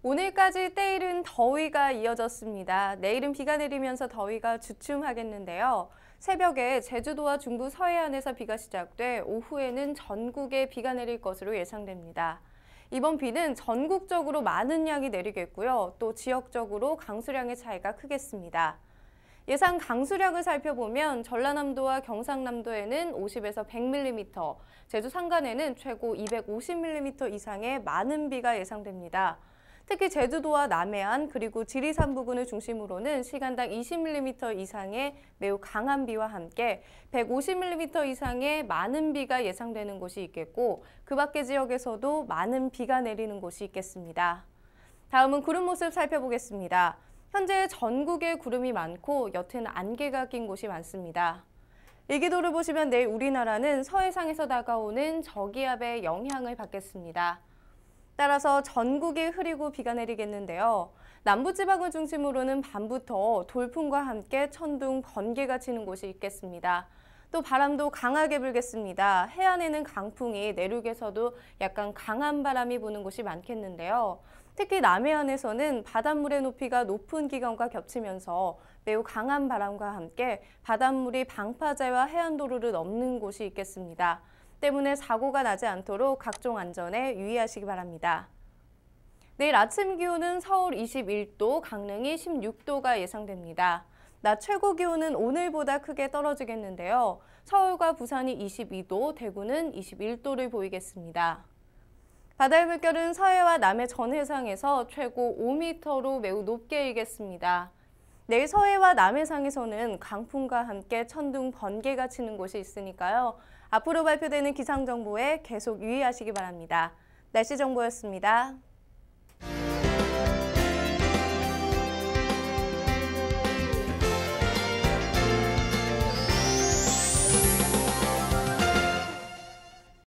오늘까지 때일은 더위가 이어졌습니다. 내일은 비가 내리면서 더위가 주춤하겠는데요. 새벽에 제주도와 중부 서해안에서 비가 시작돼 오후에는 전국에 비가 내릴 것으로 예상됩니다. 이번 비는 전국적으로 많은 양이 내리겠고요. 또 지역적으로 강수량의 차이가 크겠습니다. 예상 강수량을 살펴보면 전라남도와 경상남도에는 50에서 100mm, 제주 산간에는 최고 250mm 이상의 많은 비가 예상됩니다. 특히 제주도와 남해안 그리고 지리산 부근을 중심으로는 시간당 20mm 이상의 매우 강한 비와 함께 150mm 이상의 많은 비가 예상되는 곳이 있겠고 그 밖의 지역에서도 많은 비가 내리는 곳이 있겠습니다. 다음은 구름 모습 살펴보겠습니다. 현재 전국에 구름이 많고 옅은 안개가 낀 곳이 많습니다. 일기도를 보시면 내일 우리나라는 서해상에서 다가오는 저기압의 영향을 받겠습니다. 따라서 전국이 흐리고 비가 내리겠는데요. 남부지방을 중심으로는 밤부터 돌풍과 함께 천둥, 번개가 치는 곳이 있겠습니다. 또 바람도 강하게 불겠습니다. 해안에는 강풍이 내륙에서도 약간 강한 바람이 부는 곳이 많겠는데요. 특히 남해안에서는 바닷물의 높이가 높은 기간과 겹치면서 매우 강한 바람과 함께 바닷물이 방파제와 해안도로를 넘는 곳이 있겠습니다. 때문에 사고가 나지 않도록 각종 안전에 유의하시기 바랍니다. 내일 아침 기온은 서울 21도, 강릉이 16도가 예상됩니다. 낮 최고 기온은 오늘보다 크게 떨어지겠는데요. 서울과 부산이 22도, 대구는 21도를 보이겠습니다. 바다의 물결은 서해와 남해 전 해상에서 최고 5m로 매우 높게 일겠습니다. 내일 서해와 남해상에서는 강풍과 함께 천둥, 번개가 치는 곳이 있으니까요. 앞으로 발표되는 기상정보에 계속 유의하시기 바랍니다. 날씨 정보였습니다.